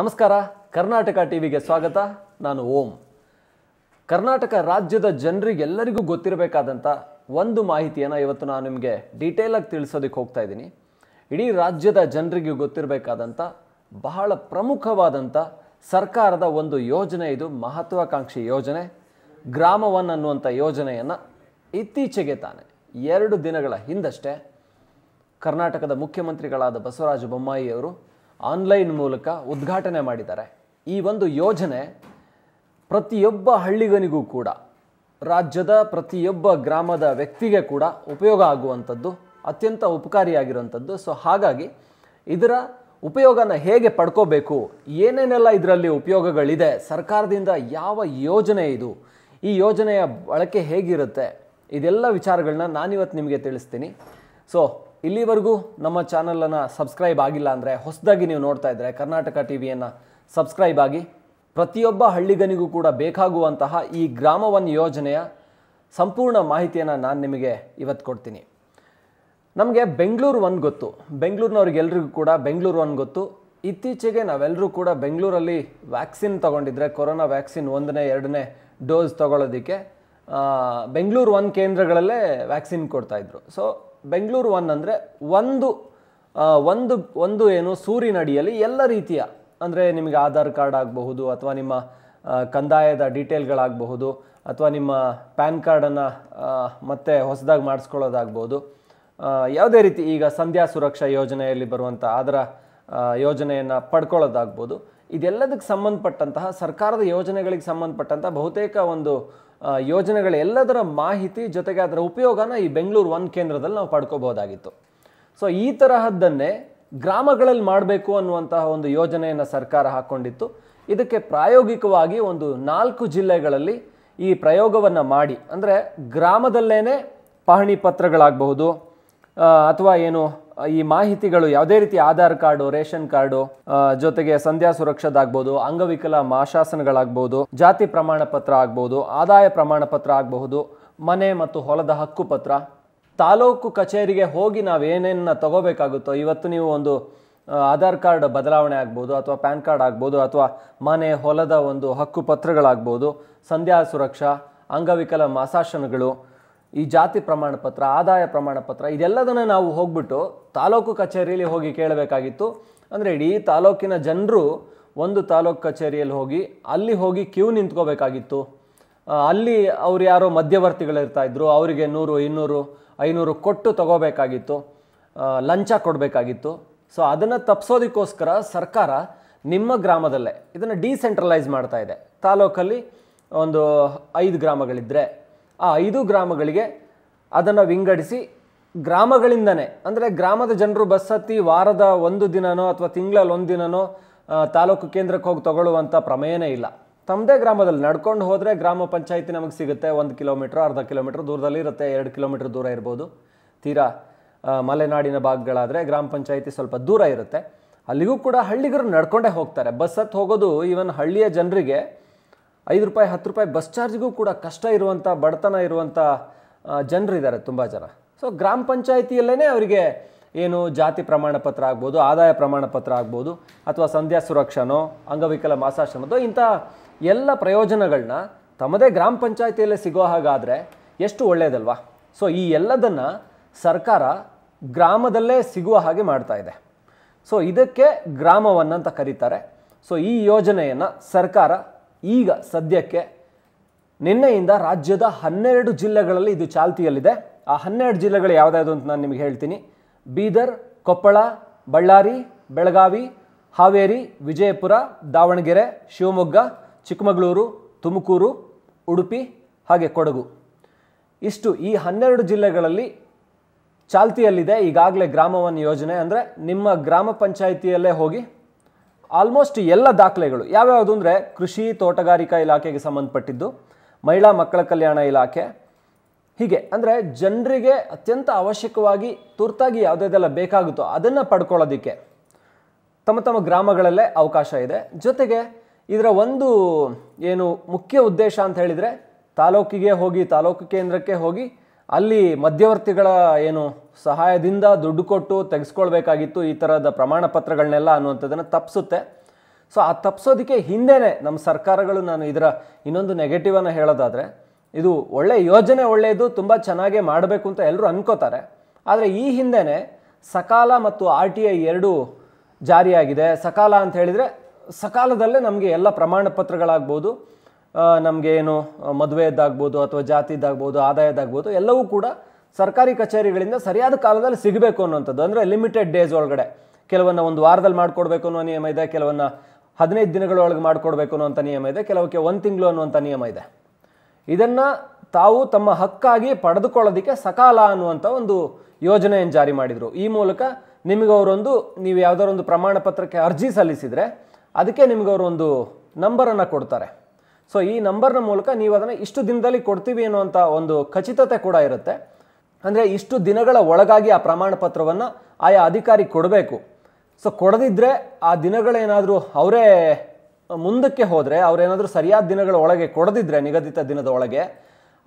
ನಮಸ್ಕಾರ ಕರ್ನಾಟಕ ಟಿವಿಗೆ ಸ್ವಾಗತ ನಾನು ಓಂ ಕರ್ನಾಟಕ ರಾಜ್ಯದ ಜನರಿಗೆಲ್ಲರಿಗೂ ಗೊತ್ತಿರಬೇಕಾದಂಥ ಒಂದು ಮಾಹಿತಿಯನ್ನು ಇವತ್ತು ನಾನು ನಿಮಗೆ ಡೀಟೇಲಾಗಿ ತಿಳಿಸೋದಕ್ಕೆ ಹೋಗ್ತಾ ಇದ್ದೀನಿ ಇಡೀ ರಾಜ್ಯದ ಜನರಿಗೆ ಗೊತ್ತಿರಬೇಕಾದಂಥ ಬಹಳ ಪ್ರಮುಖವಾದಂಥ ಸರ್ಕಾರದ ಒಂದು ಯೋಜನೆ ಇದು ಮಹತ್ವಾಕಾಂಕ್ಷಿ ಯೋಜನೆ ಗ್ರಾಮವನ್ ಅನ್ನುವಂಥ ಯೋಜನೆಯನ್ನು ಇತ್ತೀಚೆಗೆ ತಾನೆ ಎರಡು ದಿನಗಳ ಹಿಂದಷ್ಟೇ ಕರ್ನಾಟಕದ ಮುಖ್ಯಮಂತ್ರಿಗಳಾದ ಬಸವರಾಜ ಬೊಮ್ಮಾಯಿಯವರು ಆನ್ಲೈನ್ ಮೂಲಕ ಉದ್ಘಾಟನೆ ಮಾಡಿದ್ದಾರೆ ಈ ಒಂದು ಯೋಜನೆ ಪ್ರತಿಯೊಬ್ಬ ಹಳ್ಳಿಗನಿಗೂ ಕೂಡ ರಾಜ್ಯದ ಪ್ರತಿಯೊಬ್ಬ ಗ್ರಾಮದ ವ್ಯಕ್ತಿಗೆ ಕೂಡ ಉಪಯೋಗ ಆಗುವಂಥದ್ದು ಅತ್ಯಂತ ಉಪಕಾರಿಯಾಗಿರುವಂಥದ್ದು ಸೊ ಹಾಗಾಗಿ ಇದರ ಉಪಯೋಗನ ಹೇಗೆ ಪಡ್ಕೋಬೇಕು ಏನೇನೆಲ್ಲ ಇದರಲ್ಲಿ ಉಪಯೋಗಗಳಿದೆ ಸರ್ಕಾರದಿಂದ ಯಾವ ಯೋಜನೆ ಇದು ಈ ಯೋಜನೆಯ ಬಳಕೆ ಹೇಗಿರುತ್ತೆ ಇದೆಲ್ಲ ವಿಚಾರಗಳನ್ನ ನಾನಿವತ್ತು ನಿಮಗೆ ತಿಳಿಸ್ತೀನಿ ಸೊ ಇಲ್ಲಿವರೆಗೂ ನಮ್ಮ ಚಾನಲನ್ನು ಸಬ್ಸ್ಕ್ರೈಬ್ ಆಗಿಲ್ಲ ಅಂದರೆ ಹೊಸದಾಗಿ ನೀವು ನೋಡ್ತಾ ಇದ್ದರೆ ಕರ್ನಾಟಕ ಟಿ ವಿಯನ್ನು ಸಬ್ಸ್ಕ್ರೈಬ್ ಆಗಿ ಪ್ರತಿಯೊಬ್ಬ ಹಳ್ಳಿಗನಿಗೂ ಕೂಡ ಬೇಕಾಗುವಂತಹ ಈ ಗ್ರಾಮವನ್ ಯೋಜನೆಯ ಸಂಪೂರ್ಣ ಮಾಹಿತಿಯನ್ನು ನಾನು ನಿಮಗೆ ಇವತ್ತು ಕೊಡ್ತೀನಿ ನಮಗೆ ಬೆಂಗಳೂರು ಒಂದು ಗೊತ್ತು ಬೆಂಗಳೂರಿನವ್ರಿಗೆಲ್ರಿಗೂ ಕೂಡ ಬೆಂಗಳೂರು ಒಂದು ಗೊತ್ತು ಇತ್ತೀಚೆಗೆ ನಾವೆಲ್ಲರೂ ಕೂಡ ಬೆಂಗಳೂರಲ್ಲಿ ವ್ಯಾಕ್ಸಿನ್ ತೊಗೊಂಡಿದ್ರೆ ಕೊರೋನಾ ವ್ಯಾಕ್ಸಿನ್ ಒಂದನೇ ಎರಡನೇ ಡೋಸ್ ತೊಗೊಳೋದಕ್ಕೆ ಬೆಂಗಳೂರು ಒನ್ ಕೇಂದ್ರಗಳಲ್ಲೇ ವ್ಯಾಕ್ಸಿನ್ ಕೊಡ್ತಾಯಿದ್ರು ಸೊ ಬೆಂಗಳೂರು ಒನ್ ಅಂದರೆ ಒಂದು ಒಂದು ಒಂದು ಏನು ಸೂರಿನಡಿಯಲ್ಲಿ ಎಲ್ಲ ರೀತಿಯ ಅಂದರೆ ನಿಮಗೆ ಆಧಾರ್ ಕಾರ್ಡ್ ಆಗಬಹುದು ಅಥವಾ ನಿಮ್ಮ ಕಂದಾಯದ ಡೀಟೇಲ್ಗಳಾಗಬಹುದು ಅಥವಾ ನಿಮ್ಮ ಪ್ಯಾನ್ ಕಾರ್ಡನ್ನು ಮತ್ತೆ ಹೊಸದಾಗಿ ಮಾಡಿಸ್ಕೊಳ್ಳೋದಾಗ್ಬೋದು ಯಾವುದೇ ರೀತಿ ಈಗ ಸಂಧ್ಯಾ ಸುರಕ್ಷಾ ಯೋಜನೆಯಲ್ಲಿ ಬರುವಂಥ ಅದರ ಯೋಜನೆಯನ್ನು ಪಡ್ಕೊಳ್ಳೋದಾಗ್ಬೋದು ಇದೆಲ್ಲದಕ್ಕೆ ಸಂಬಂಧಪಟ್ಟಂತಹ ಸರ್ಕಾರದ ಯೋಜನೆಗಳಿಗೆ ಸಂಬಂಧಪಟ್ಟಂತಹ ಬಹುತೇಕ ಒಂದು ಯೋಜನೆಗಳ ಎಲ್ಲದರ ಮಾಹಿತಿ ಜೊತೆಗೆ ಅದರ ಉಪಯೋಗನ ಈ ಬೆಂಗಳೂರು ಒನ್ ಕೇಂದ್ರದಲ್ಲಿ ನಾವು ಪಡ್ಕೋಬಹುದಾಗಿತ್ತು ಸೊ ಈ ತರಹದ್ದನ್ನೇ ಗ್ರಾಮಗಳಲ್ಲಿ ಮಾಡಬೇಕು ಅನ್ನುವಂತಹ ಒಂದು ಯೋಜನೆಯನ್ನು ಸರ್ಕಾರ ಹಾಕ್ಕೊಂಡಿತ್ತು ಇದಕ್ಕೆ ಪ್ರಾಯೋಗಿಕವಾಗಿ ಒಂದು ನಾಲ್ಕು ಜಿಲ್ಲೆಗಳಲ್ಲಿ ಈ ಪ್ರಯೋಗವನ್ನು ಮಾಡಿ ಅಂದರೆ ಗ್ರಾಮದಲ್ಲೇ ಪಹಣಿ ಪತ್ರಗಳಾಗಬಹುದು ಅಥವಾ ಏನು ಈ ಮಾಹಿತಿಗಳು ಯಾವುದೇ ರೀತಿ ಆಧಾರ್ ಕಾರ್ಡು ರೇಷನ್ ಕಾರ್ಡು ಜೊತೆಗೆ ಸಂಧ್ಯಾ ಸುರಕ್ಷದಾಗ್ಬೋದು ಅಂಗವಿಕಲ ಮಾಶಾಸನಗಳಾಗ್ಬೋದು ಜಾತಿ ಪ್ರಮಾಣ ಪತ್ರ ಆಗ್ಬೋದು ಆದಾಯ ಪ್ರಮಾಣ ಪತ್ರ ಆಗಬಹುದು ಮನೆ ಮತ್ತು ಹೊಲದ ಹಕ್ಕು ಪತ್ರ ತಾಲೂಕು ಕಚೇರಿಗೆ ಹೋಗಿ ನಾವು ಏನೇನ ತಗೋಬೇಕಾಗುತ್ತೋ ಇವತ್ತು ನೀವು ಒಂದು ಆಧಾರ್ ಕಾರ್ಡ್ ಬದಲಾವಣೆ ಆಗ್ಬೋದು ಅಥವಾ ಪ್ಯಾನ್ ಕಾರ್ಡ್ ಆಗ್ಬೋದು ಅಥವಾ ಮನೆ ಹೊಲದ ಒಂದು ಹಕ್ಕು ಪತ್ರಗಳಾಗ್ಬೋದು ಸಂಧ್ಯಾ ಸುರಕ್ಷಾ ಅಂಗವಿಕಲ ಮಾಸಾಶನಗಳು ಈ ಜಾತಿ ಪ್ರಮಾಣ ಪತ್ರ ಆದಾಯ ಪ್ರಮಾಣ ಪತ್ರ ಇದೆಲ್ಲದನ್ನು ನಾವು ಹೋಗ್ಬಿಟ್ಟು ತಾಲೂಕು ಕಚೇರಿಯಲ್ಲಿ ಹೋಗಿ ಕೇಳಬೇಕಾಗಿತ್ತು ಅಂದರೆ ಇಡೀ ತಾಲೂಕಿನ ಜನರು ಒಂದು ತಾಲೂಕು ಕಚೇರಿಯಲ್ಲಿ ಹೋಗಿ ಅಲ್ಲಿ ಹೋಗಿ ಕ್ಯೂ ನಿಂತ್ಕೋಬೇಕಾಗಿತ್ತು ಅಲ್ಲಿ ಅವ್ರು ಯಾರೋ ಮಧ್ಯವರ್ತಿಗಳಿರ್ತಾ ಇದ್ರು ಅವರಿಗೆ ನೂರು ಇನ್ನೂರು ಐನೂರು ಕೊಟ್ಟು ತಗೋಬೇಕಾಗಿತ್ತು ಲಂಚ ಕೊಡಬೇಕಾಗಿತ್ತು ಸೊ ಅದನ್ನು ತಪ್ಪಿಸೋದಕ್ಕೋಸ್ಕರ ಸರ್ಕಾರ ನಿಮ್ಮ ಗ್ರಾಮದಲ್ಲೇ ಇದನ್ನು ಡಿಸೆಂಟ್ರಲೈಸ್ ಮಾಡ್ತಾ ಇದೆ ತಾಲೂಕಲ್ಲಿ ಒಂದು ಐದು ಗ್ರಾಮಗಳಿದ್ದರೆ ಆ ಐದು ಗ್ರಾಮಗಳಿಗೆ ಅದನ್ನು ವಿಂಗಡಿಸಿ ಗ್ರಾಮಗಳಿಂದನೇ ಅಂದರೆ ಗ್ರಾಮದ ಜನರು ಬಸ್ ಹತ್ತಿ ವಾರದ ಒಂದು ದಿನನೋ ಅಥವಾ ತಿಂಗಳಲ್ಲಿ ಒಂದು ದಿನನೋ ತಾಲೂಕು ಕೇಂದ್ರಕ್ಕೆ ಹೋಗಿ ತಗೊಳ್ಳುವಂಥ ಪ್ರಮೇಯನೇ ಇಲ್ಲ ತಮ್ಮದೇ ಗ್ರಾಮದಲ್ಲಿ ನಡ್ಕೊಂಡು ಹೋದರೆ ಗ್ರಾಮ ಪಂಚಾಯಿತಿ ನಮಗೆ ಸಿಗುತ್ತೆ ಒಂದು ಕಿಲೋಮೀಟ್ರ್ ಅರ್ಧ ಕಿಲೋಮೀಟ್ರ್ ದೂರದಲ್ಲಿ ಇರುತ್ತೆ ಎರಡು ಕಿಲೋಮೀಟ್ರ್ ದೂರ ಇರ್ಬೋದು ತೀರಾ ಮಲೆನಾಡಿನ ಭಾಗಗಳಾದರೆ ಗ್ರಾಮ ಪಂಚಾಯಿತಿ ಸ್ವಲ್ಪ ದೂರ ಇರುತ್ತೆ ಅಲ್ಲಿಗೂ ಕೂಡ ಹಳ್ಳಿಗರು ನಡ್ಕೊಂಡೇ ಹೋಗ್ತಾರೆ ಬಸ್ ಹತ್ತು ಹೋಗೋದು ಈವನ್ ಹಳ್ಳಿಯ ಜನರಿಗೆ ಐದು ರೂಪಾಯಿ ಹತ್ತು ರೂಪಾಯಿ ಬಸ್ ಚಾರ್ಜ್ಗೂ ಕೂಡ ಕಷ್ಟ ಇರುವಂಥ ಬಡತನ ಇರುವಂಥ ಜನರಿದ್ದಾರೆ ತುಂಬ ಜನ ಸೊ ಗ್ರಾಮ ಪಂಚಾಯಿತಿಯಲ್ಲೇ ಅವರಿಗೆ ಏನು ಜಾತಿ ಪ್ರಮಾಣ ಪತ್ರ ಆಗ್ಬೋದು ಆದಾಯ ಪ್ರಮಾಣ ಪತ್ರ ಆಗ್ಬೋದು ಅಥವಾ ಸಂಧ್ಯಾ ಸುರಕ್ಷನೋ ಅಂಗವಿಕಲ ಮಾಸಾಶ್ರಮದೋ ಇಂಥ ಎಲ್ಲ ಪ್ರಯೋಜನಗಳನ್ನ ತಮ್ಮದೇ ಗ್ರಾಮ ಪಂಚಾಯಿತಿಯಲ್ಲೇ ಸಿಗೋ ಹಾಗಾದರೆ ಎಷ್ಟು ಒಳ್ಳೆಯದಲ್ವಾ ಸೊ ಈ ಎಲ್ಲದನ್ನು ಸರ್ಕಾರ ಗ್ರಾಮದಲ್ಲೇ ಸಿಗುವ ಹಾಗೆ ಮಾಡ್ತಾ ಇದೆ ಸೊ ಇದಕ್ಕೆ ಗ್ರಾಮವನ್ನಂತ ಕರೀತಾರೆ ಸೊ ಈ ಯೋಜನೆಯನ್ನು ಸರ್ಕಾರ ಈಗ ಸದ್ಯಕ್ಕೆ ನಿನ್ನೆಯಿಂದ ರಾಜ್ಯದ ಹನ್ನೆರಡು ಜಿಲ್ಲೆಗಳಲ್ಲಿ ಇದು ಚಾಲ್ತಿಯಲ್ಲಿದೆ ಆ ಹನ್ನೆರಡು ಜಿಲ್ಲೆಗಳು ಯಾವುದಾದ್ರು ಅಂತ ನಾನು ನಿಮಗೆ ಹೇಳ್ತೀನಿ ಬೀದರ್ ಕೊಪ್ಪಳ ಬಳ್ಳಾರಿ ಬೆಳಗಾವಿ ಹಾವೇರಿ ವಿಜಯಪುರ ದಾವಣಗೆರೆ ಶಿವಮೊಗ್ಗ ಚಿಕ್ಕಮಗಳೂರು ತುಮಕೂರು ಉಡುಪಿ ಹಾಗೆ ಕೊಡಗು ಇಷ್ಟು ಈ ಹನ್ನೆರಡು ಜಿಲ್ಲೆಗಳಲ್ಲಿ ಚಾಲ್ತಿಯಲ್ಲಿದೆ ಈಗಾಗಲೇ ಗ್ರಾಮವನ್ನು ಯೋಜನೆ ಅಂದರೆ ನಿಮ್ಮ ಗ್ರಾಮ ಪಂಚಾಯಿತಿಯಲ್ಲೇ ಹೋಗಿ ಆಲ್ಮೋಸ್ಟ್ ಎಲ್ಲ ದಾಖಲೆಗಳು ಯಾವ್ಯಾವುದು ಅಂದರೆ ಕೃಷಿ ತೋಟಗಾರಿಕಾ ಇಲಾಖೆಗೆ ಸಂಬಂಧಪಟ್ಟಿದ್ದು ಮಹಿಳಾ ಮಕ್ಕಳ ಕಲ್ಯಾಣ ಇಲಾಖೆ ಹೀಗೆ ಅಂದರೆ ಜನರಿಗೆ ಅತ್ಯಂತ ಅವಶ್ಯಕವಾಗಿ ತುರ್ತಾಗಿ ಯಾವುದೇದೆಲ್ಲ ಬೇಕಾಗುತ್ತೋ ಅದನ್ನು ಪಡ್ಕೊಳ್ಳೋದಕ್ಕೆ ತಮ್ಮ ತಮ್ಮ ಗ್ರಾಮಗಳಲ್ಲೇ ಅವಕಾಶ ಇದೆ ಜೊತೆಗೆ ಇದರ ಒಂದು ಏನು ಮುಖ್ಯ ಉದ್ದೇಶ ಅಂತ ಹೇಳಿದರೆ ತಾಲೂಕಿಗೆ ಹೋಗಿ ತಾಲೂಕು ಕೇಂದ್ರಕ್ಕೆ ಹೋಗಿ ಅಲ್ಲಿ ಮಧ್ಯವರ್ತಿಗಳ ಏನು ಸಹಾಯದಿಂದ ದುಡ್ಡು ಕೊಟ್ಟು ತೆಗೆಸ್ಕೊಳ್ಬೇಕಾಗಿತ್ತು ಈ ಥರದ ಪ್ರಮಾಣ ಪತ್ರಗಳನ್ನೆಲ್ಲ ಅನ್ನುವಂಥದ್ದನ್ನು ತಪ್ಪಿಸುತ್ತೆ ಸೊ ಆ ತಪ್ಪಿಸೋದಕ್ಕೆ ಹಿಂದೆ ನಮ್ಮ ಸರ್ಕಾರಗಳು ನಾನು ಇದರ ಇನ್ನೊಂದು ನೆಗೆಟಿವನ್ನು ಹೇಳೋದಾದರೆ ಇದು ಒಳ್ಳೆ ಯೋಜನೆ ಒಳ್ಳೆಯದು ತುಂಬ ಚೆನ್ನಾಗೇ ಮಾಡಬೇಕು ಅಂತ ಎಲ್ಲರೂ ಅನ್ಕೋತಾರೆ ಆದರೆ ಈ ಹಿಂದೆ ಸಕಾಲ ಮತ್ತು ಆರ್ ಟಿ ಐ ಎರಡು ಜಾರಿಯಾಗಿದೆ ಸಕಾಲ ಅಂತ ಹೇಳಿದರೆ ಸಕಾಲದಲ್ಲೇ ನಮಗೆ ಎಲ್ಲ ಪ್ರಮಾಣ ಪತ್ರಗಳಾಗ್ಬೋದು ನಮಗೆ ಏನು ಮದುವೆಯದ್ದಾಗ್ಬೋದು ಅಥವಾ ಜಾತಿದಾಗ್ಬೋದು ಆದಾಯದ್ದಾಗ್ಬೋದು ಎಲ್ಲವೂ ಕೂಡ ಸರ್ಕಾರಿ ಕಚೇರಿಗಳಿಂದ ಸರಿಯಾದ ಕಾಲದಲ್ಲಿ ಸಿಗಬೇಕು ಅನ್ನೋಂಥದ್ದು ಅಂದರೆ ಲಿಮಿಟೆಡ್ ಡೇಸ್ ಒಳಗಡೆ ಕೆಲವನ್ನ ಒಂದು ವಾರದಲ್ಲಿ ಮಾಡಿಕೊಡ್ಬೇಕು ಅನ್ನೋ ನಿಯಮ ಇದೆ ಕೆಲವನ್ನ ಹದಿನೈದು ದಿನಗಳೊಳಗೆ ಮಾಡಿಕೊಡ್ಬೇಕು ಅನ್ನೋಂಥ ನಿಯಮ ಇದೆ ಕೆಲವಕ್ಕೆ ಒಂದು ತಿಂಗಳು ಅನ್ನುವಂಥ ನಿಯಮ ಇದೆ ಇದನ್ನು ತಾವು ತಮ್ಮ ಹಕ್ಕಾಗಿ ಪಡೆದುಕೊಳ್ಳೋದಕ್ಕೆ ಸಕಾಲ ಅನ್ನುವಂಥ ಒಂದು ಯೋಜನೆಯನ್ನು ಜಾರಿ ಮಾಡಿದರು ಈ ಮೂಲಕ ನಿಮಗೆ ಅವರೊಂದು ನೀವು ಯಾವುದಾದ್ರು ಒಂದು ಪ್ರಮಾಣ ಪತ್ರಕ್ಕೆ ಅರ್ಜಿ ಸಲ್ಲಿಸಿದರೆ ಅದಕ್ಕೆ ನಿಮಗೆ ಅವರೊಂದು ನಂಬರನ್ನು ಕೊಡ್ತಾರೆ ಸೊ ಈ ನಂಬರ್ನ ಮೂಲಕ ನೀವು ಅದನ್ನು ಇಷ್ಟು ದಿನದಲ್ಲಿ ಕೊಡ್ತೀವಿ ಅನ್ನುವಂಥ ಒಂದು ಖಚಿತತೆ ಕೂಡ ಇರುತ್ತೆ ಅಂದರೆ ಇಷ್ಟು ದಿನಗಳ ಒಳಗಾಗಿ ಆ ಪ್ರಮಾಣ ಪತ್ರವನ್ನು ಆಯಾ ಅಧಿಕಾರಿ ಕೊಡಬೇಕು ಸೊ ಕೊಡದಿದ್ದರೆ ಆ ದಿನಗಳೇನಾದರೂ ಅವರೇ ಮುಂದಕ್ಕೆ ಹೋದರೆ ಅವರೇನಾದರೂ ಸರಿಯಾದ ದಿನಗಳ ಒಳಗೆ ಕೊಡದಿದ್ದರೆ ನಿಗದಿತ ದಿನದ ಒಳಗೆ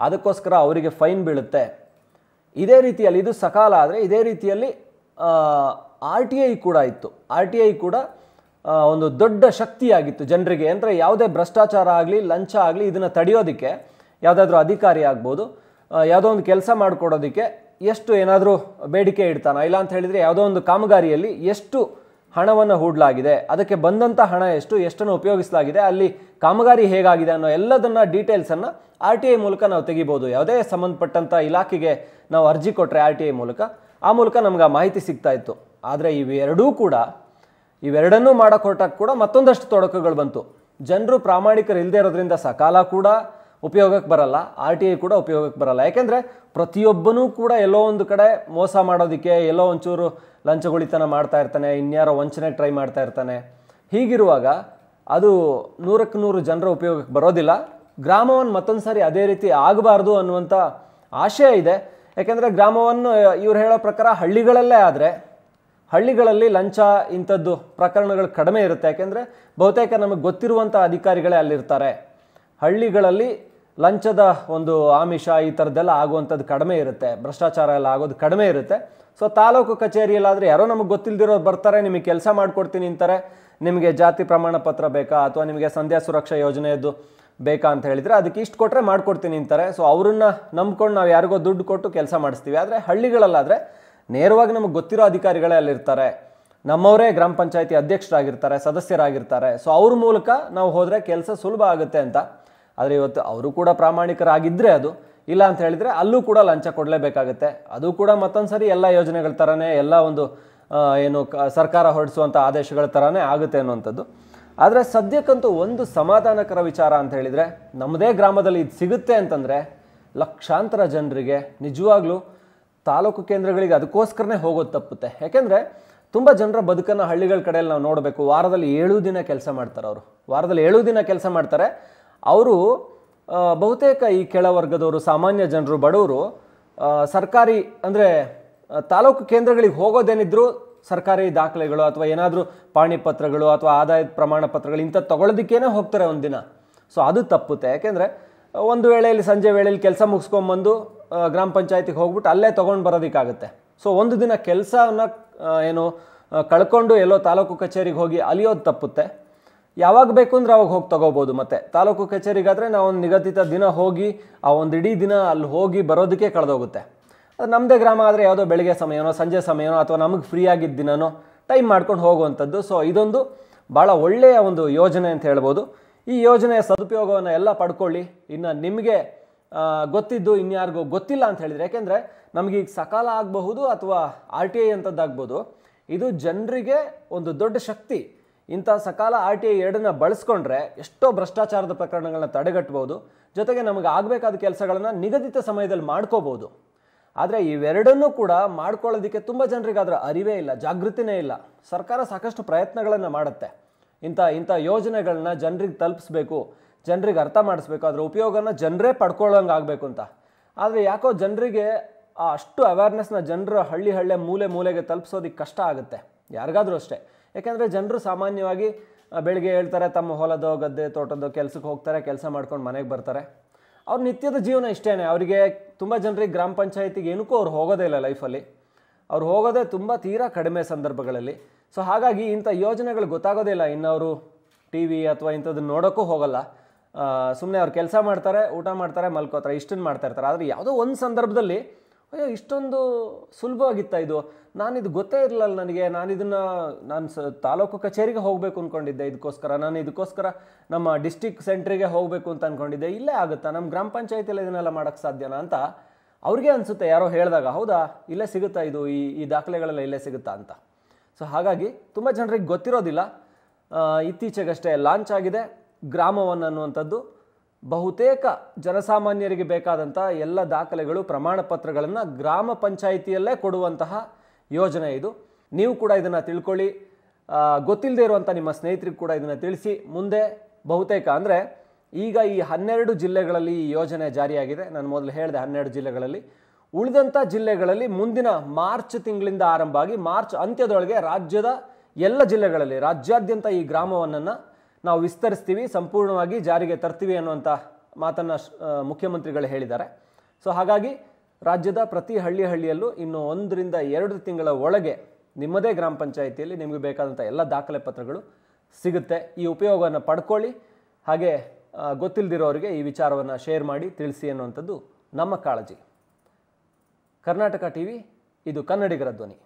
ಅದಕ್ಕೋಸ್ಕರ ಅವರಿಗೆ ಫೈನ್ ಬೀಳುತ್ತೆ ಇದೇ ರೀತಿಯಲ್ಲಿ ಇದು ಸಕಾಲ ಆದರೆ ಇದೇ ರೀತಿಯಲ್ಲಿ ಆರ್ ಟಿ ಐ ಕೂಡ ಇತ್ತು ಆರ್ ಟಿ ಐ ಕೂಡ ಒಂದು ದೊಡ್ಡ ಶಕ್ತಿಯಾಗಿತ್ತು ಜನರಿಗೆ ಅಂದರೆ ಯಾವುದೇ ಭ್ರಷ್ಟಾಚಾರ ಆಗಲಿ ಲಂಚ ಆಗಲಿ ಇದನ್ನು ತಡೆಯೋದಕ್ಕೆ ಯಾವುದಾದ್ರೂ ಅಧಿಕಾರಿ ಆಗ್ಬೋದು ಯಾವುದೋ ಒಂದು ಕೆಲಸ ಮಾಡಿಕೊಡೋದಕ್ಕೆ ಎಷ್ಟು ಏನಾದರೂ ಬೇಡಿಕೆ ಇಡ್ತಾನ ಇಲ್ಲ ಅಂತ ಹೇಳಿದರೆ ಯಾವುದೋ ಒಂದು ಕಾಮಗಾರಿಯಲ್ಲಿ ಎಷ್ಟು ಹಣವನ್ನು ಹೂಡಲಾಗಿದೆ ಅದಕ್ಕೆ ಬಂದಂಥ ಹಣ ಎಷ್ಟು ಎಷ್ಟನ್ನು ಉಪಯೋಗಿಸಲಾಗಿದೆ ಅಲ್ಲಿ ಕಾಮಗಾರಿ ಹೇಗಾಗಿದೆ ಅನ್ನೋ ಎಲ್ಲದನ್ನು ಡೀಟೇಲ್ಸನ್ನು ಆರ್ ಟಿ ಐ ಮೂಲಕ ನಾವು ತೆಗಿಬೋದು ಯಾವುದೇ ಸಂಬಂಧಪಟ್ಟಂಥ ಇಲಾಖೆಗೆ ನಾವು ಅರ್ಜಿ ಕೊಟ್ಟರೆ ಆರ್ ಟಿ ಐ ಮೂಲಕ ಆ ಮೂಲಕ ನಮ್ಗೆ ಆ ಮಾಹಿತಿ ಸಿಗ್ತಾ ಇತ್ತು ಆದರೆ ಇವೆರಡೂ ಕೂಡ ಇವೆರಡನ್ನೂ ಮಾಡಕ್ಕೆ ಹೊರಟಾಗ ಕೂಡ ಮತ್ತೊಂದಷ್ಟು ತೊಡಕುಗಳು ಬಂತು ಜನರು ಪ್ರಾಮಾಣಿಕರು ಇಲ್ಲದೆ ಇರೋದ್ರಿಂದ ಸಕಾಲ ಕೂಡ ಉಪಯೋಗಕ್ಕೆ ಬರಲ್ಲ ಆರ್ ಟಿ ಐ ಕೂಡ ಉಪಯೋಗಕ್ಕೆ ಬರಲ್ಲ ಯಾಕೆಂದರೆ ಪ್ರತಿಯೊಬ್ಬನೂ ಕೂಡ ಎಲ್ಲೋ ಒಂದು ಕಡೆ ಮೋಸ ಮಾಡೋದಕ್ಕೆ ಎಲ್ಲೋ ಒಂಚೂರು ಲಂಚಗುಳಿತನ ಮಾಡ್ತಾ ಇರ್ತಾನೆ ಇನ್ಯಾರೋ ವಂಚನೆ ಟ್ರೈ ಮಾಡ್ತಾ ಇರ್ತಾನೆ ಹೀಗಿರುವಾಗ ಅದು ನೂರಕ್ಕೆ ನೂರು ಜನರ ಉಪಯೋಗಕ್ಕೆ ಬರೋದಿಲ್ಲ ಗ್ರಾಮವನ್ನು ಮತ್ತೊಂದು ಸಾರಿ ಅದೇ ರೀತಿ ಆಗಬಾರ್ದು ಅನ್ನುವಂಥ ಆಶಯ ಇದೆ ಯಾಕೆಂದರೆ ಗ್ರಾಮವನ್ನು ಇವ್ರು ಹೇಳೋ ಪ್ರಕಾರ ಹಳ್ಳಿಗಳಲ್ಲೇ ಆದರೆ ಹಳ್ಳಿಗಳಲ್ಲಿ ಲಂಚ ಇಂಥದ್ದು ಪ್ರಕರಣಗಳು ಕಡಿಮೆ ಇರುತ್ತೆ ಯಾಕೆಂದರೆ ಬಹುತೇಕ ನಮಗೆ ಗೊತ್ತಿರುವಂಥ ಅಧಿಕಾರಿಗಳೇ ಅಲ್ಲಿರ್ತಾರೆ ಹಳ್ಳಿಗಳಲ್ಲಿ ಲಂಚದ ಒಂದು ಆಮಿಷ ಈ ಥರದ್ದೆಲ್ಲ ಆಗುವಂಥದ್ದು ಕಡಿಮೆ ಇರುತ್ತೆ ಭ್ರಷ್ಟಾಚಾರ ಎಲ್ಲ ಆಗೋದು ಕಡಿಮೆ ಇರುತ್ತೆ ಸೊ ತಾಲೂಕು ಕಚೇರಿಯಲ್ಲಾದರೆ ಯಾರೋ ನಮಗೆ ಗೊತ್ತಿಲ್ದಿರೋರು ಬರ್ತಾರೆ ನಿಮಗೆ ಕೆಲಸ ಮಾಡಿಕೊಡ್ತೀನಿ ಅಂತಾರೆ ನಿಮಗೆ ಜಾತಿ ಪ್ರಮಾಣ ಪತ್ರ ಬೇಕಾ ಅಥವಾ ನಿಮಗೆ ಸಂಧ್ಯಾ ಸುರಕ್ಷಾ ಯೋಜನೆಯದ್ದು ಬೇಕಾ ಅಂತ ಹೇಳಿದರೆ ಅದಕ್ಕೆ ಇಷ್ಟು ಕೊಟ್ಟರೆ ಮಾಡಿಕೊಡ್ತೀನಿ ಅಂತಾರೆ ಸೊ ಅವ್ರನ್ನ ನಂಬ್ಕೊಂಡು ನಾವು ಯಾರಿಗೋ ದುಡ್ಡು ಕೊಟ್ಟು ಕೆಲಸ ಮಾಡಿಸ್ತೀವಿ ಆದರೆ ಹಳ್ಳಿಗಳಲ್ಲಾದರೆ ನೇರವಾಗಿ ನಮಗೆ ಗೊತ್ತಿರೋ ಅಧಿಕಾರಿಗಳೇ ಅಲ್ಲಿರ್ತಾರೆ ನಮ್ಮವರೇ ಗ್ರಾಮ ಪಂಚಾಯತಿ ಅಧ್ಯಕ್ಷರಾಗಿರ್ತಾರೆ ಸದಸ್ಯರಾಗಿರ್ತಾರೆ ಸೊ ಅವ್ರ ಮೂಲಕ ನಾವು ಹೋದರೆ ಕೆಲಸ ಸುಲಭ ಆಗುತ್ತೆ ಅಂತ ಆದರೆ ಇವತ್ತು ಅವರು ಕೂಡ ಪ್ರಾಮಾಣಿಕರಾಗಿದ್ದರೆ ಅದು ಇಲ್ಲ ಅಂತ ಹೇಳಿದರೆ ಅಲ್ಲೂ ಕೂಡ ಲಂಚ ಕೊಡಲೇಬೇಕಾಗುತ್ತೆ ಅದು ಕೂಡ ಮತ್ತೊಂದು ಸರಿ ಎಲ್ಲ ಯೋಜನೆಗಳ ಥರನೇ ಎಲ್ಲ ಒಂದು ಏನು ಸರ್ಕಾರ ಹೊರಡಿಸುವಂಥ ಆದೇಶಗಳ ಥರನೇ ಆಗುತ್ತೆ ಅನ್ನುವಂಥದ್ದು ಆದರೆ ಸದ್ಯಕ್ಕಂತೂ ಒಂದು ಸಮಾಧಾನಕರ ವಿಚಾರ ಅಂತ ಹೇಳಿದರೆ ನಮ್ಮದೇ ಗ್ರಾಮದಲ್ಲಿ ಇದು ಸಿಗುತ್ತೆ ಅಂತಂದರೆ ಲಕ್ಷಾಂತರ ಜನರಿಗೆ ನಿಜವಾಗ್ಲೂ ತಾಲೂಕು ಕೇಂದ್ರಗಳಿಗೆ ಅದಕ್ಕೋಸ್ಕರನೇ ಹೋಗೋದು ತಪ್ಪುತ್ತೆ ಯಾಕೆಂದರೆ ತುಂಬ ಜನರ ಬದುಕನ್ನು ಹಳ್ಳಿಗಳ ಕಡೆಯಲ್ಲಿ ನಾವು ನೋಡಬೇಕು ವಾರದಲ್ಲಿ ಏಳು ದಿನ ಕೆಲಸ ಮಾಡ್ತಾರೆ ಅವರು ವಾರದಲ್ಲಿ ಏಳು ದಿನ ಕೆಲಸ ಮಾಡ್ತಾರೆ ಅವರು ಬಹುತೇಕ ಈ ಕೆಳವರ್ಗದವರು ಸಾಮಾನ್ಯ ಜನರು ಬಡವರು ಸರ್ಕಾರಿ ಅಂದರೆ ತಾಲೂಕು ಕೇಂದ್ರಗಳಿಗೆ ಹೋಗೋದೇನಿದ್ರು ಸರ್ಕಾರಿ ದಾಖಲೆಗಳು ಅಥವಾ ಏನಾದರೂ ಪಾಣಿಪತ್ರಗಳು ಅಥವಾ ಆದಾಯದ ಪ್ರಮಾಣ ಪತ್ರಗಳು ಇಂಥ ತೊಗೊಳೋದಕ್ಕೇನೆ ಹೋಗ್ತಾರೆ ಒಂದು ದಿನ ಸೊ ಅದು ತಪ್ಪುತ್ತೆ ಯಾಕೆಂದರೆ ಒಂದು ವೇಳೆಯಲ್ಲಿ ಸಂಜೆ ವೇಳೆಯಲ್ಲಿ ಕೆಲಸ ಮುಗಿಸ್ಕೊಂಬಂದು ಗ್ರಾಮ ಪಂಚಾಯತಿಗೆ ಹೋಗ್ಬಿಟ್ಟು ಅಲ್ಲೇ ತೊಗೊಂಡು ಬರೋದಕ್ಕಾಗುತ್ತೆ ಸೊ ಒಂದು ದಿನ ಕೆಲಸನ ಏನು ಕಳ್ಕೊಂಡು ಎಲ್ಲೋ ತಾಲೂಕು ಕಚೇರಿಗೆ ಹೋಗಿ ಅಲಿಯೋದು ತಪ್ಪುತ್ತೆ ಯಾವಾಗ ಬೇಕು ಅಂದರೆ ಅವಾಗ ಹೋಗಿ ತಗೋಬೋದು ಮತ್ತೆ ತಾಲೂಕು ಕಚೇರಿಗಾದರೆ ನಾವು ಒಂದು ನಿಗದಿತ ದಿನ ಹೋಗಿ ಆ ಒಂದು ಇಡೀ ದಿನ ಅಲ್ಲಿ ಹೋಗಿ ಬರೋದಕ್ಕೆ ಕಳೆದೋಗುತ್ತೆ ಅದು ನಮ್ಮದೇ ಗ್ರಾಮ ಆದರೆ ಯಾವುದೋ ಬೆಳಗ್ಗೆ ಸಮಯನೋ ಸಂಜೆ ಸಮಯನೋ ಅಥವಾ ನಮಗೆ ಫ್ರೀ ಆಗಿದ್ದ ದಿನನೋ ಟೈಮ್ ಮಾಡ್ಕೊಂಡು ಹೋಗುವಂಥದ್ದು ಸೊ ಇದೊಂದು ಭಾಳ ಒಳ್ಳೆಯ ಒಂದು ಯೋಜನೆ ಅಂತ ಹೇಳ್ಬೋದು ಈ ಯೋಜನೆಯ ಸದುಪಯೋಗವನ್ನು ಎಲ್ಲ ಪಡ್ಕೊಳ್ಳಿ ಇನ್ನು ನಿಮಗೆ ಗೊತ್ತಿದ್ದು ಇನ್ಯಾರಿಗೂ ಗೊತ್ತಿಲ್ಲ ಅಂತ ಹೇಳಿದರೆ ಯಾಕೆಂದರೆ ನಮಗೆ ಈಗ ಸಕಾಲ ಆಗಬಹುದು ಅಥವಾ ಆರ್ ಟಿ ಐ ಅಂಥದ್ದಾಗ್ಬೋದು ಇದು ಜನರಿಗೆ ಒಂದು ದೊಡ್ಡ ಶಕ್ತಿ ಇಂಥ ಸಕಾಲ ಆರ್ ಟಿ ಐ ಎರಡನ್ನ ಬಳಸ್ಕೊಂಡ್ರೆ ಎಷ್ಟೋ ಭ್ರಷ್ಟಾಚಾರದ ಪ್ರಕರಣಗಳನ್ನ ತಡೆಗಟ್ಬೋದು ಜೊತೆಗೆ ನಮಗೆ ಆಗಬೇಕಾದ ಕೆಲಸಗಳನ್ನು ನಿಗದಿತ ಸಮಯದಲ್ಲಿ ಮಾಡ್ಕೋಬೋದು ಆದರೆ ಇವೆರಡನ್ನೂ ಕೂಡ ಮಾಡ್ಕೊಳ್ಳೋದಕ್ಕೆ ತುಂಬ ಜನರಿಗೆ ಅದರ ಅರಿವೇ ಇಲ್ಲ ಜಾಗೃತಿನೇ ಇಲ್ಲ ಸರ್ಕಾರ ಸಾಕಷ್ಟು ಪ್ರಯತ್ನಗಳನ್ನು ಮಾಡುತ್ತೆ ಇಂಥ ಇಂಥ ಯೋಜನೆಗಳನ್ನ ಜನರಿಗೆ ತಲುಪಿಸ್ಬೇಕು ಜನರಿಗೆ ಅರ್ಥ ಮಾಡಿಸ್ಬೇಕು ಅದರ ಉಪಯೋಗನ ಜನರೇ ಪಡ್ಕೊಳ್ಳೋಂಗೆ ಆಗಬೇಕು ಅಂತ ಆದರೆ ಯಾಕೋ ಜನರಿಗೆ ಆ ಅಷ್ಟು ಅವೇರ್ನೆಸ್ನ ಜನರು ಹಳ್ಳಿ ಹಳ್ಳಿ ಮೂಲೆ ಮೂಲೆಗೆ ತಲುಪಿಸೋದಕ್ಕೆ ಕಷ್ಟ ಆಗುತ್ತೆ ಯಾರಿಗಾದರೂ ಅಷ್ಟೇ ಯಾಕೆಂದರೆ ಜನರು ಸಾಮಾನ್ಯವಾಗಿ ಬೆಳಿಗ್ಗೆ ಹೇಳ್ತಾರೆ ತಮ್ಮ ಹೊಲದ ಗದ್ದೆ ತೋಟದ ಕೆಲಸಕ್ಕೆ ಹೋಗ್ತಾರೆ ಕೆಲಸ ಮಾಡ್ಕೊಂಡು ಮನೆಗೆ ಬರ್ತಾರೆ ಅವ್ರ ನಿತ್ಯದ ಜೀವನ ಇಷ್ಟೇ ಅವರಿಗೆ ತುಂಬ ಜನರಿಗೆ ಗ್ರಾಮ ಪಂಚಾಯತಿಗೆ ಏನಕ್ಕೂ ಅವ್ರು ಹೋಗೋದೇ ಇಲ್ಲ ಲೈಫಲ್ಲಿ ಅವ್ರು ಹೋಗೋದೇ ತುಂಬ ತೀರಾ ಕಡಿಮೆ ಸಂದರ್ಭಗಳಲ್ಲಿ ಸೊ ಹಾಗಾಗಿ ಇಂಥ ಯೋಜನೆಗಳು ಗೊತ್ತಾಗೋದೇ ಇಲ್ಲ ಇನ್ನವರು ಟಿ ವಿ ಅಥವಾ ಇಂಥದ್ದನ್ನು ನೋಡೋಕ್ಕೂ ಹೋಗಲ್ಲ ಸುಮ್ಮನೆ ಅವ್ರು ಕೆಲಸ ಮಾಡ್ತಾರೆ ಊಟ ಮಾಡ್ತಾರೆ ಮಲ್ಕೋತಾರೆ ಇಷ್ಟನ್ನು ಮಾಡ್ತಾ ಇರ್ತಾರೆ ಆದರೆ ಯಾವುದೋ ಒಂದು ಸಂದರ್ಭದಲ್ಲಿ ಅಯ್ಯೋ ಇಷ್ಟೊಂದು ಸುಲಭವಾಗಿತ್ತ ಇದು ನಾನಿದು ಗೊತ್ತೇ ಇರಲಿಲ್ಲ ನನಗೆ ನಾನಿದನ್ನು ನಾನು ಸ ತಾಲೂಕು ಕಚೇರಿಗೆ ಹೋಗಬೇಕು ಅಂದ್ಕೊಂಡಿದ್ದೆ ಇದಕ್ಕೋಸ್ಕರ ನಾನು ಇದಕ್ಕೋಸ್ಕರ ನಮ್ಮ ಡಿಸ್ಟಿಕ್ ಸೆಂಟ್ರಿಗೆ ಹೋಗಬೇಕು ಅಂತ ಅಂದ್ಕೊಂಡಿದ್ದೆ ಇಲ್ಲೇ ಆಗುತ್ತಾ ನಮ್ಮ ಗ್ರಾಮ ಪಂಚಾಯತಿಯಲ್ಲಿ ಇದನ್ನೆಲ್ಲ ಮಾಡೋಕ್ಕೆ ಸಾಧ್ಯನಾ ಅಂತ ಅವ್ರಿಗೆ ಅನಿಸುತ್ತೆ ಯಾರೋ ಹೇಳಿದಾಗ ಹೌದಾ ಇಲ್ಲೇ ಸಿಗುತ್ತಾ ಇದು ಈ ಈ ದಾಖಲೆಗಳೆಲ್ಲ ಇಲ್ಲೇ ಸಿಗುತ್ತಾ ಅಂತ ಸೊ ಹಾಗಾಗಿ ತುಂಬ ಜನರಿಗೆ ಗೊತ್ತಿರೋದಿಲ್ಲ ಇತ್ತೀಚೆಗಷ್ಟೇ ಲಾಂಚ್ ಆಗಿದೆ ಗ್ರಾಮವನ್ನು ಅನ್ನುವಂಥದ್ದು ಬಹುತೇಕ ಜನಸಾಮಾನ್ಯರಿಗೆ ಬೇಕಾದಂಥ ಎಲ್ಲ ದಾಖಲೆಗಳು ಪ್ರಮಾಣ ಪತ್ರಗಳನ್ನು ಗ್ರಾಮ ಪಂಚಾಯಿತಿಯಲ್ಲೇ ಕೊಡುವಂತಹ ಯೋಜನೆ ಇದು ನೀವು ಕೂಡ ಇದನ್ನು ತಿಳ್ಕೊಳ್ಳಿ ಗೊತ್ತಿಲ್ಲದೆ ಇರುವಂಥ ನಿಮ್ಮ ಸ್ನೇಹಿತರಿಗೂ ಕೂಡ ಇದನ್ನು ತಿಳಿಸಿ ಮುಂದೆ ಬಹುತೇಕ ಅಂದರೆ ಈಗ ಈ ಹನ್ನೆರಡು ಜಿಲ್ಲೆಗಳಲ್ಲಿ ಈ ಯೋಜನೆ ಜಾರಿಯಾಗಿದೆ ನಾನು ಮೊದಲು ಹೇಳಿದೆ ಹನ್ನೆರಡು ಜಿಲ್ಲೆಗಳಲ್ಲಿ ಉಳಿದಂಥ ಜಿಲ್ಲೆಗಳಲ್ಲಿ ಮುಂದಿನ ಮಾರ್ಚ್ ತಿಂಗಳಿಂದ ಆರಂಭ ಆಗಿ ಮಾರ್ಚ್ ಅಂತ್ಯದೊಳಗೆ ರಾಜ್ಯದ ಎಲ್ಲ ಜಿಲ್ಲೆಗಳಲ್ಲಿ ರಾಜ್ಯಾದ್ಯಂತ ಈ ಗ್ರಾಮವನ್ನು ನಾವು ವಿಸ್ತರಿಸ್ತೀವಿ ಸಂಪೂರ್ಣವಾಗಿ ಜಾರಿಗೆ ತರ್ತೀವಿ ಅನ್ನುವಂಥ ಮಾತನ್ನು ಮುಖ್ಯಮಂತ್ರಿಗಳು ಹೇಳಿದ್ದಾರೆ ಸೊ ಹಾಗಾಗಿ ರಾಜ್ಯದ ಪ್ರತಿ ಹಳ್ಳಿ ಹಳ್ಳಿಯಲ್ಲೂ ಇನ್ನು ಒಂದರಿಂದ ಎರಡು ತಿಂಗಳ ಒಳಗೆ ನಿಮ್ಮದೇ ಗ್ರಾಮ ಪಂಚಾಯಿತಿಯಲ್ಲಿ ನಿಮಗೆ ಬೇಕಾದಂಥ ಎಲ್ಲ ದಾಖಲೆ ಪತ್ರಗಳು ಸಿಗುತ್ತೆ ಈ ಉಪಯೋಗವನ್ನು ಪಡ್ಕೊಳ್ಳಿ ಹಾಗೆ ಗೊತ್ತಿಲ್ಲದಿರೋರಿಗೆ ಈ ವಿಚಾರವನ್ನು ಶೇರ್ ಮಾಡಿ ತಿಳಿಸಿ ಅನ್ನುವಂಥದ್ದು ನಮ್ಮ ಕಾಳಜಿ ಕರ್ನಾಟಕ ಟಿ ವಿ ಇದು ಕನ್ನಡಿಗರ ಧ್ವನಿ